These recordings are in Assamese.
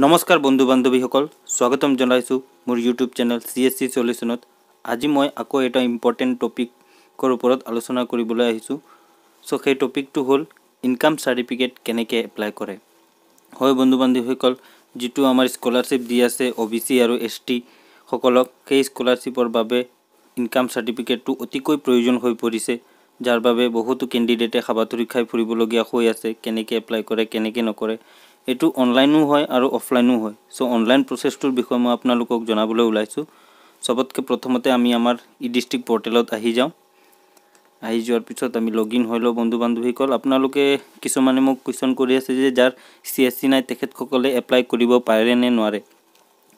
নমস্কাৰ বন্ধু বান্ধৱীসকল স্বাগতম জনাইছোঁ মোৰ YouTube channel C S C চলিউশ্যনত আজি মই আকৌ এটা ইম্পৰ্টেণ্ট টপিকৰ ওপৰত আলোচনা কৰিবলৈ আহিছোঁ চ' সেই টপিকটো হ'ল ইনকাম চাৰ্টিফিকেট কেনেকৈ এপ্লাই কৰে হয় বন্ধু বান্ধৱীসকল যিটো আমাৰ স্কলাৰশ্বিপ দি আছে অ' বি চি আৰু এছ টিসকলক সেই স্কলাৰশ্বিপৰ বাবে ইনকাম চাৰ্টিফিকেটটো অতিকৈ প্ৰয়োজন হৈ পৰিছে যাৰ বাবে বহুতো কেণ্ডিডেটে সাবাতৰি খাই ফুৰিবলগীয়া হৈ আছে কেনেকৈ এপ্লাই কৰে কেনেকৈ নকৰে এইটো অনলাইনো হয় আৰু অফলাইনো হয় চ' অনলাইন প্ৰচেছটোৰ বিষয়ে মই আপোনালোকক জনাবলৈ ওলাইছোঁ চবতকৈ প্ৰথমতে আমি আমাৰ ই ডিষ্ট্ৰিক্ট পৰ্টেলত আহি যাওঁ আহি যোৱাৰ পিছত আমি লগ ইন হৈ লওঁ বন্ধু বান্ধৱীসকল আপোনালোকে কিছুমানে মোক কুৱেশ্যন কৰি আছে যে যাৰ চি এছ চি নাই তেখেতসকলে এপ্লাই কৰিব পাৰে নে নোৱাৰে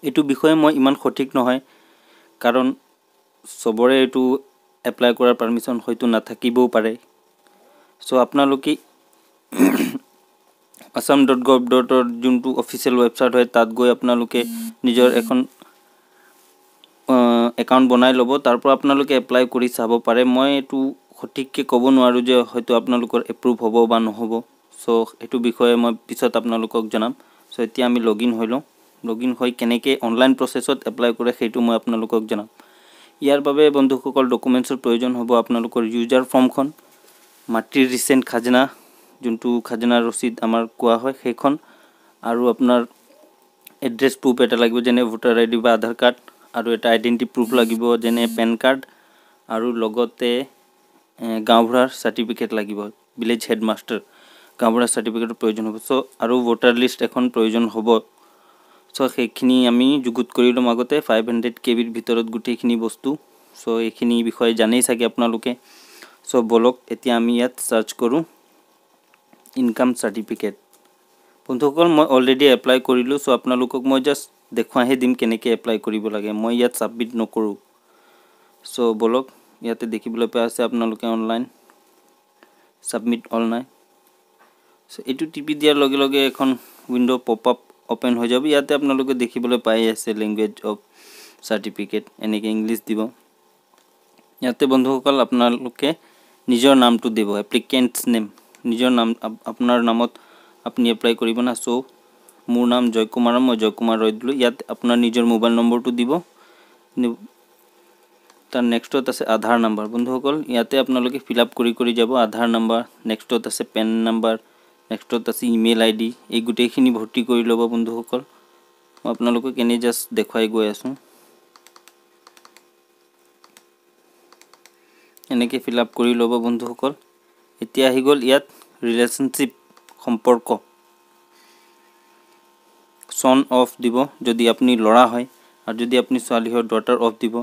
এইটো বিষয়ে মই ইমান সঠিক নহয় কাৰণ চবৰে এইটো এপ্লাই কৰাৰ পাৰ্মিশ্যন হয়তো নাথাকিবও পাৰে চ' আপোনালোকে আসাম ডট গভ ডট যোনটো অফিচিয়েল ৱেবছাইট হয় তাত গৈ আপোনালোকে নিজৰ এখন একাউণ্ট বনাই ল'ব তাৰপৰা আপোনালোকে এপ্লাই কৰি চাব পাৰে মই এইটো সঠিককৈ ক'ব নোৱাৰোঁ যে হয়তো আপোনালোকৰ এপ্ৰুভ হ'ব বা নহ'ব চ' সেইটো বিষয়ে মই পিছত আপোনালোকক জনাম চ' এতিয়া আমি লগ ইন হৈ লওঁ লগ ইন হৈ কেনেকৈ অনলাইন প্ৰচেছত এপ্লাই কৰে সেইটো মই আপোনালোকক জনাম ইয়াৰ বাবে বন্ধুসকল ডকুমেণ্টছৰ প্ৰয়োজন হ'ব আপোনালোকৰ ইউজাৰ ফৰ্মখন মাতৃৰ ৰিচেণ্ট খাজনা যোনটো খাজানা ৰচিদ আমাৰ কোৱা হয় সেইখন আৰু আপোনাৰ এড্ৰেছ প্ৰুফ এটা লাগিব যেনে ভোটাৰ আই ডি বা আধাৰ কাৰ্ড আৰু এটা আইডেণ্টি প্ৰুফ লাগিব যেনে পেন কাৰ্ড আৰু লগতে গাঁওবুঢ়াৰ চাৰ্টিফিকেট লাগিব ভিলেজ হেডমাষ্টাৰ গাঁওবুঢ়াৰ চাৰ্টিফিকেটৰ প্ৰয়োজন হ'ব চ' আৰু ভোটাৰ লিষ্ট এখন প্ৰয়োজন হ'ব চ' সেইখিনি আমি যুগুত কৰি ল'ম আগতে ফাইভ হাণ্ড্ৰেড কে বিৰ ভিতৰত গোটেইখিনি বস্তু চ' এইখিনি বিষয়ে জানেই চাগে আপোনালোকে চ' ব'লক এতিয়া আমি ইয়াত চাৰ্চ কৰোঁ ইনকাম চাৰ্টিফিকেট বন্ধুসকল মই অলৰেডি এপ্লাই কৰিলোঁ চ' আপোনালোকক মই জাষ্ট দেখুৱাইহে দিম কেনেকৈ এপ্লাই কৰিব লাগে মই ইয়াত ছাবমিট নকৰোঁ চ' বলক ইয়াতে দেখিবলৈ পাই আছে আপোনালোকে অনলাইন ছাবমিট অল নাই চ' এইটো টিপি দিয়াৰ লগে লগে এখন উইণ্ড' পপ আপ অ'পেন হৈ যাব ইয়াতে আপোনালোকে দেখিবলৈ পাই আছে লেংগুৱেজ অফ চাৰ্টিফিকেট এনেকৈ ইংলিছ দিব ইয়াতে বন্ধুসকল আপোনালোকে নিজৰ নামটো দিব এপ্লিকেণ্টছ নেম নিজৰ নাম আপোনাৰ নামত আপুনি এপ্লাই কৰিব না চ' মোৰ নাম জয় কুমাৰম মই জয় কুমাৰ ৰয় দিলোঁ ইয়াত আপোনাৰ নিজৰ মোবাইল নম্বৰটো দিব তাৰ নেক্সটত আছে আধাৰ নাম্বাৰ বন্ধুসকল ইয়াতে আপোনালোকে ফিল আপ কৰি কৰি যাব আধাৰ নাম্বাৰ নেক্সটত আছে পেন নাম্বাৰ নেক্সটত আছে ইমেইল আই ডি এই গোটেইখিনি ভৰ্তি কৰি ল'ব বন্ধুসকল মই আপোনালোকে এনে জাষ্ট দেখুৱাই গৈ আছোঁ এনেকৈ ফিল আপ কৰি ল'ব বন্ধুসকল এতিয়া আহি গ'ল ইয়াত ৰিলেশ্যনশ্বিপ সম্পৰ্ক চন অফ দিব যদি আপুনি ল'ৰা হয় আৰু যদি আপুনি ছোৱালী হয় ডটাৰ অফ দিব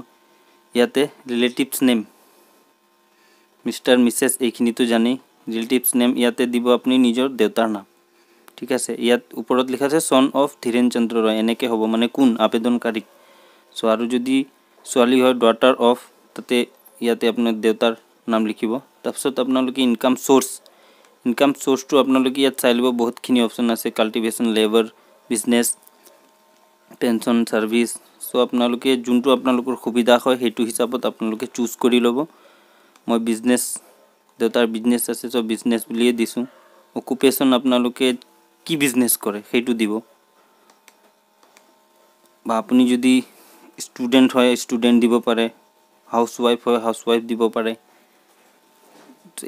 ইয়াতে ৰিলেটিভছ নেম মিষ্টাৰ মিছেছ এইখিনিতো জানেই ৰিলেটিভছ নেম ইয়াতে দিব আপুনি নিজৰ দেউতাৰ নাম ঠিক আছে ইয়াত ওপৰত লিখা আছে চন অফ ধীৰেণ চন্দ্ৰ ৰয় এনেকৈ হ'ব মানে কোন আবেদনকাৰীক চ' আৰু যদি ছোৱালী হয় ডটাৰ অফ তাতে ইয়াতে আপোনাৰ দেউতাৰ নাম লিখিব তাৰপিছত আপোনালোকে ইনকাম চ'ৰ্চ ইনকাম চ'ৰ্চটো আপোনালোকে ইয়াত চাই ল'ব বহুতখিনি অপশ্যন আছে cultivation labour business pension service so' আপোনালোকে যোনটো আপোনালোকৰ সুবিধা হয় সেইটো হিচাপত আপোনালোকে চুজ কৰি ল'ব মই বিজনেছ দেউতাৰ বিজনেছ আছে চ' বিজনেছ বুলিয়ে দিছোঁ অকুপেশ্যন আপোনালোকে কি বিজনেছ কৰে সেইটো দিব বা আপুনি যদি ষ্টুডেণ্ট হয় ষ্টুডেণ্ট দিব পাৰে হাউচ ৱাইফ হয় হাউচ ৱাইফ দিব পাৰে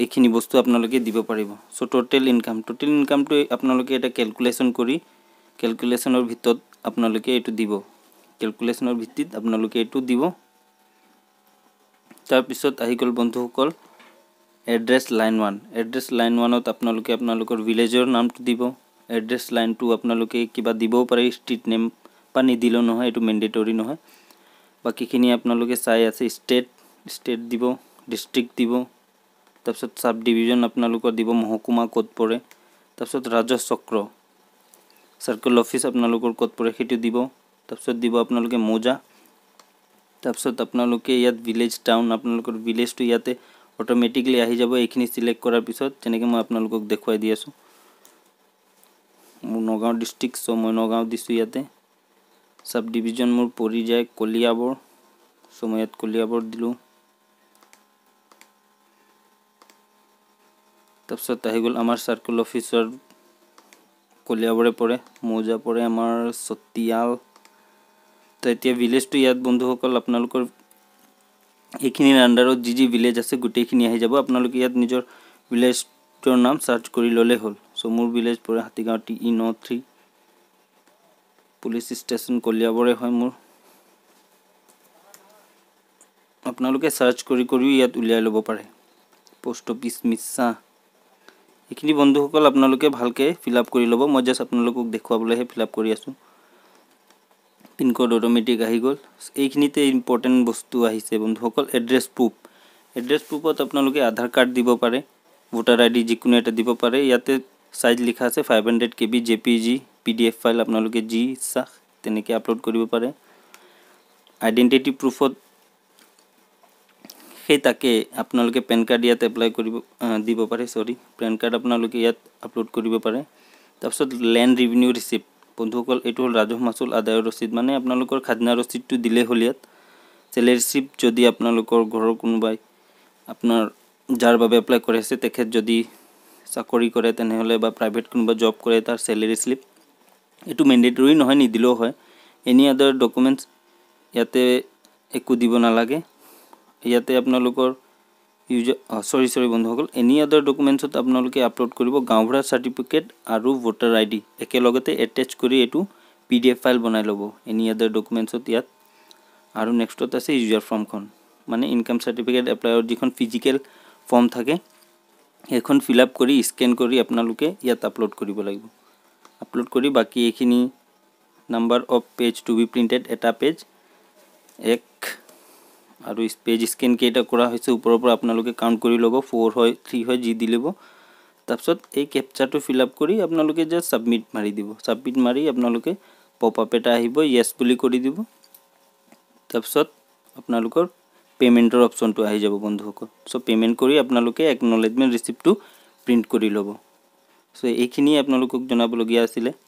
এইখিনি বস্তু আপোনালোকে দিব পাৰিব চ' ট'টেল ইনকাম ট'টেল ইনকামটো আপোনালোকে এটা কেলকুলেশ্যন কৰি কেলকুলেশ্যনৰ ভিতৰত আপোনালোকে এইটো দিব কেলকুলেশ্যনৰ ভিত্তিত আপোনালোকে এইটো দিব তাৰপিছত আহি গ'ল বন্ধুসকল address line one address line ওৱানত আপোনালোকে আপোনালোকৰ ভিলেজৰ নামটো দিব এড্ৰেছ লাইন টু আপোনালোকে কিবা দিবও পাৰে ষ্ট্ৰীট নেম বা নিদিলেও নহয় এইটো মেণ্ডেটৰী নহয় বাকীখিনি আপোনালোকে চাই আছে ষ্টেট ষ্টেট দিব ডিষ্ট্ৰিক্ট দিব তাৰপিছত চাব ডিভিজন আপোনালোকৰ দিব মহকুমা ক'ত পৰে তাৰপিছত ৰাজচক্ৰ চাৰ্কল অফিচ আপোনালোকৰ ক'ত পৰে সেইটো দিব তাৰপিছত দিব আপোনালোকে মৌজা তাৰপিছত আপোনালোকে ইয়াত ভিলেজ টাউন আপোনালোকৰ ভিলেজটো ইয়াতে অট'মেটিকেলি আহি যাব এইখিনি চিলেক্ট কৰাৰ পিছত তেনেকৈ মই আপোনালোকক দেখুৱাই দি আছোঁ মোৰ নগাঁও ডিষ্ট্ৰিক্ট চ' মই নগাঁও দিছোঁ ইয়াতে চাব ডিভিজন মোৰ পৰি যায় কলিয়াবৰ চ' মই ইয়াত কলিয়াবৰ দিলোঁ তাৰপিছত আহি গ'ল আমাৰ চাৰ্কল অফিচৰ কলিয়াবৰে পৰে মৌজা পৰে আমাৰ চতিয়াল তো এতিয়া ভিলেজটো ইয়াত বন্ধুসকল আপোনালোকৰ এইখিনিৰ আণ্ডাৰত যি যি ভিলেজ আছে গোটেইখিনি আহি যাব আপোনালোকে ইয়াত নিজৰ ভিলেজটোৰ নাম চাৰ্চ কৰি ল'লেই হ'ল চ' মোৰ ভিলেজ পৰে Hatigaon T E N three police station কলিয়াবৰে হয় মোৰ আপোনালোকে চাৰ্চ কৰি কৰিও ইয়াত উলিয়াই ল'ব পাৰে পষ্ট অফিচ মিছা এইখিনি বন্ধুসকল আপোনালোকে ভালকৈ ফিল আপ কৰি ল'ব মই জাষ্ট আপোনালোকক দেখুৱাবলৈহে ফিল আপ কৰি আছোঁ পিনক'ড অট'মেটিক আহি গ'ল এইখিনিতে ইম্পৰ্টেণ্ট বস্তু আহিছে বন্ধুসকল এড্ৰেছ প্ৰুফ এড্ৰেছ প্ৰুফত আপোনালোকে আধাৰ কাৰ্ড দিব পাৰে ভোটাৰ আই ডি যিকোনো এটা দিব পাৰে ইয়াতে চাইজ লিখা আছে five hundred K B J P G P D F file আপোনালোকে যি ইচ্ছা তেনেকৈ আপলোড কৰিব পাৰে আইডেণ্টিটি প্ৰুফত সেই তাকে আপোনালোকে পেন কাৰ্ড ইয়াত এপ্লাই কৰিব দিব পাৰে চৰি পেন কাৰ্ড আপোনালোকে ইয়াত আপলোড কৰিব পাৰে তাৰপিছত লেণ্ড ৰিভিনিউ ৰিচিপ্ট বন্ধুসকল এইটো হ'ল ৰাজহ মাচুল আদায়ৰ ৰচিদ মানে আপোনালোকৰ খাজনা ৰচিদটো দিলে হ'ল ইয়াত চেলেৰি চিপ যদি আপোনালোকৰ ঘৰৰ কোনোবাই আপোনাৰ যাৰ বাবে এপ্লাই কৰি আছে তেখেত যদি চাকৰি কৰে তেনেহ'লে বা প্ৰাইভেট কোনোবা জব কৰে তাৰ চেলেৰি শ্লিপ এইটো মেণ্ডেটৰী নহয় নিদিলেও হয় এনি আদাৰ ডকুমেণ্টছ ইয়াতে একো দিব নালাগে ইয়াতে আপোনালোকৰ ইউজাৰ চৰি চৰি বন্ধুসকল এনি আদাৰ ডকুমেণ্টছত আপোনালোকে আপলোড কৰিব গাঁওভৰা চাৰ্টিফিকেট আৰু ভোটাৰ আই ডি একেলগতে এটেচ কৰি এইটো পি ডি এফ ফাইল বনাই ল'ব এনি আদাৰ ডকুমেণ্টছত ইয়াত আৰু নেক্সটত আছে ইউজাৰ ফৰ্মখন মানে ইনকাম চাৰ্টিফিকেট এপ্লাইৰ যিখন ফিজিকেল ফৰ্ম থাকে সেইখন ফিল আপ কৰি স্কেন কৰি আপোনালোকে ইয়াত আপলোড কৰিব লাগিব আপলোড কৰি বাকী এইখিনি number of page to be printed এটা পেজ এক আৰু পেজ স্কেন কেইটা কৰা হৈছে ওপৰৰ পৰা আপোনালোকে কাউণ্ট কৰি ল'ব ফ'ৰ হয় থ্ৰী হয় যি দি ল'ব তাৰপিছত এই কেপচাৰটো ফিল আপ কৰি আপোনালোকে জাষ্ট ছাবমিট মাৰি দিব ছাবমিট মাৰি আপোনালোকে পপ আপ এটা আহিব য়েছ বুলি কৰি দিব তাৰপিছত আপোনালোকৰ পে'মেণ্টৰ অপশ্যনটো আহি যাব বন্ধুসকল চ' পে'মেণ্ট কৰি আপোনালোকে একনলেজমেণ্ট ৰিচিপ্টটো প্ৰিণ্ট কৰি ল'ব চ' এইখিনিয়ে আপোনালোকক জনাবলগীয়া আছিলে